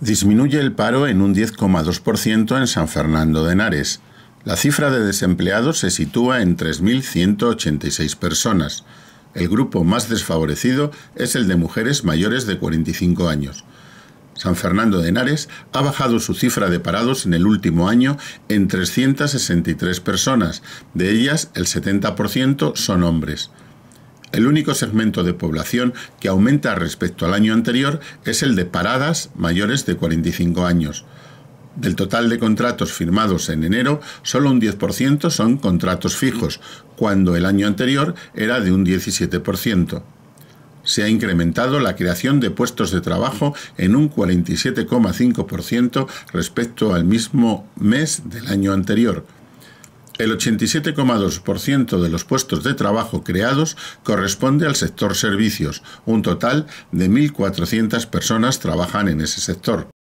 Disminuye el paro en un 10,2% en San Fernando de Henares. La cifra de desempleados se sitúa en 3.186 personas. El grupo más desfavorecido es el de mujeres mayores de 45 años. San Fernando de Henares ha bajado su cifra de parados en el último año en 363 personas, de ellas el 70% son hombres. El único segmento de población que aumenta respecto al año anterior es el de paradas mayores de 45 años. Del total de contratos firmados en enero, solo un 10% son contratos fijos, cuando el año anterior era de un 17% se ha incrementado la creación de puestos de trabajo en un 47,5% respecto al mismo mes del año anterior, el 87,2% de los puestos de trabajo creados corresponde al sector servicios. Un total de 1.400 personas trabajan en ese sector.